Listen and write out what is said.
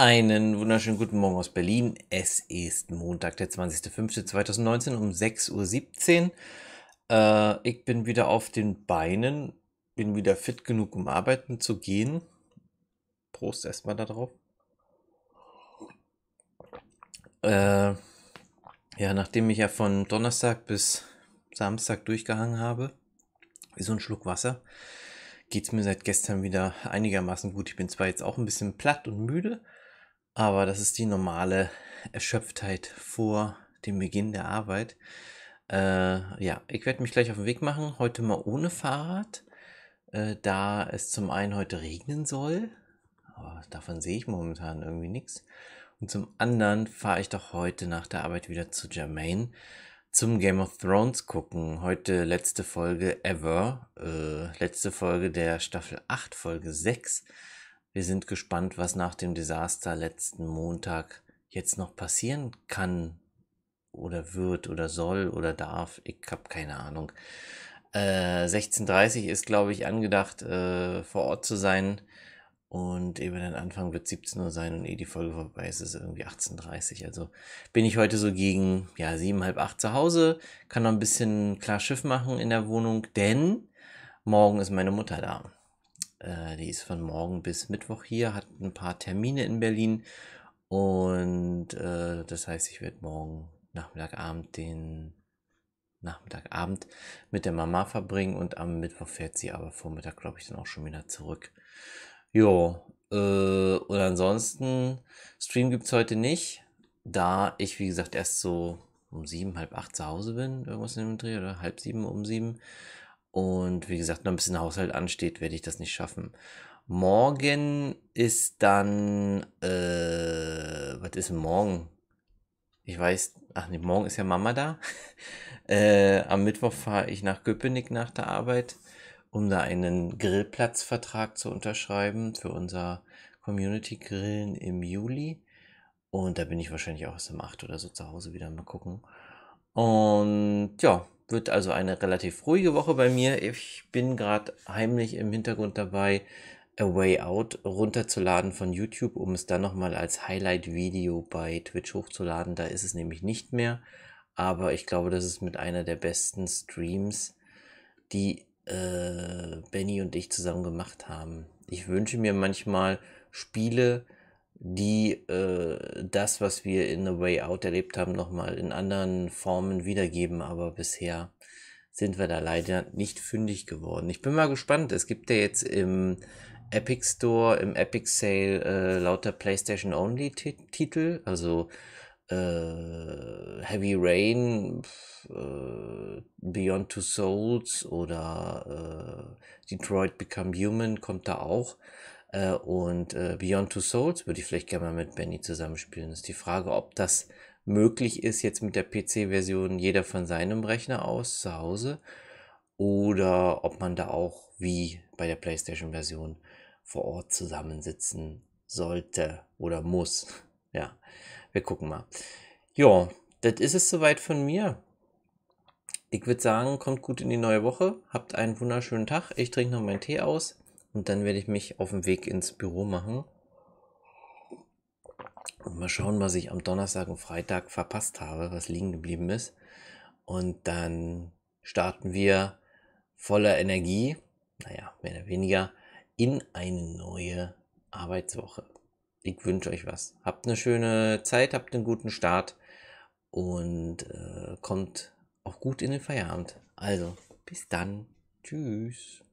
Einen wunderschönen guten Morgen aus Berlin. Es ist Montag, der 20.05.2019 um 6.17 Uhr. Äh, ich bin wieder auf den Beinen, bin wieder fit genug, um arbeiten zu gehen. Prost erstmal darauf. Äh, ja, nachdem ich ja von Donnerstag bis Samstag durchgehangen habe, wie so ein Schluck Wasser, geht es mir seit gestern wieder einigermaßen gut. Ich bin zwar jetzt auch ein bisschen platt und müde, aber das ist die normale Erschöpftheit vor dem Beginn der Arbeit. Äh, ja, ich werde mich gleich auf den Weg machen. Heute mal ohne Fahrrad, äh, da es zum einen heute regnen soll. Aber davon sehe ich momentan irgendwie nichts. Und zum anderen fahre ich doch heute nach der Arbeit wieder zu Germain zum Game of Thrones gucken. Heute letzte Folge ever. Äh, letzte Folge der Staffel 8, Folge 6. Wir sind gespannt, was nach dem Desaster letzten Montag jetzt noch passieren kann oder wird oder soll oder darf. Ich habe keine Ahnung. Äh, 16.30 ist, glaube ich, angedacht, äh, vor Ort zu sein. Und eben dann Anfang wird 17 Uhr sein und eh die Folge vorbei ist, ist irgendwie 18.30 Uhr. Also bin ich heute so gegen, ja, 7, halb acht zu Hause, kann noch ein bisschen klar Schiff machen in der Wohnung, denn morgen ist meine Mutter da. Äh, die ist von morgen bis Mittwoch hier, hat ein paar Termine in Berlin. Und äh, das heißt, ich werde morgen Nachmittagabend den Nachmittagabend mit der Mama verbringen und am Mittwoch fährt sie aber Vormittag, glaube ich, dann auch schon wieder zurück. Jo, äh, und ansonsten, Stream gibt es heute nicht, da ich, wie gesagt, erst so um sieben, halb acht zu Hause bin, irgendwas in dem Dreh, oder halb sieben, um sieben. Und wie gesagt, noch ein bisschen Haushalt ansteht, werde ich das nicht schaffen. Morgen ist dann, äh, was ist morgen? Ich weiß, ach nee, morgen ist ja Mama da. äh, am Mittwoch fahre ich nach Köpenick nach der Arbeit, um da einen Grillplatzvertrag zu unterschreiben für unser Community Grillen im Juli. Und da bin ich wahrscheinlich auch erst um 8 oder so zu Hause wieder mal gucken. Und ja, wird also eine relativ ruhige Woche bei mir. Ich bin gerade heimlich im Hintergrund dabei, A Way Out runterzuladen von YouTube, um es dann nochmal als Highlight-Video bei Twitch hochzuladen. Da ist es nämlich nicht mehr. Aber ich glaube, das ist mit einer der besten Streams, die äh, Benny und ich zusammen gemacht haben. Ich wünsche mir manchmal Spiele, die äh, das, was wir in The Way Out erlebt haben, nochmal in anderen Formen wiedergeben. Aber bisher sind wir da leider nicht fündig geworden. Ich bin mal gespannt. Es gibt ja jetzt im Epic Store, im Epic Sale äh, lauter PlayStation Only Titel. Also äh, Heavy Rain, äh, Beyond Two Souls oder äh, Detroit Become Human kommt da auch. Äh, und äh, Beyond Two Souls würde ich vielleicht gerne mal mit Benny zusammenspielen. Ist die Frage, ob das möglich ist, jetzt mit der PC-Version jeder von seinem Rechner aus zu Hause oder ob man da auch wie bei der PlayStation-Version vor Ort zusammensitzen sollte oder muss. Ja, wir gucken mal. Ja, das ist es soweit von mir. Ich würde sagen, kommt gut in die neue Woche, habt einen wunderschönen Tag. Ich trinke noch meinen Tee aus und dann werde ich mich auf den Weg ins Büro machen. Und mal schauen, was ich am Donnerstag und Freitag verpasst habe, was liegen geblieben ist. Und dann starten wir voller Energie, naja, mehr oder weniger, in eine neue Arbeitswoche. Ich wünsche euch was. Habt eine schöne Zeit, habt einen guten Start und äh, kommt auch gut in den Feierabend. Also, bis dann. Tschüss.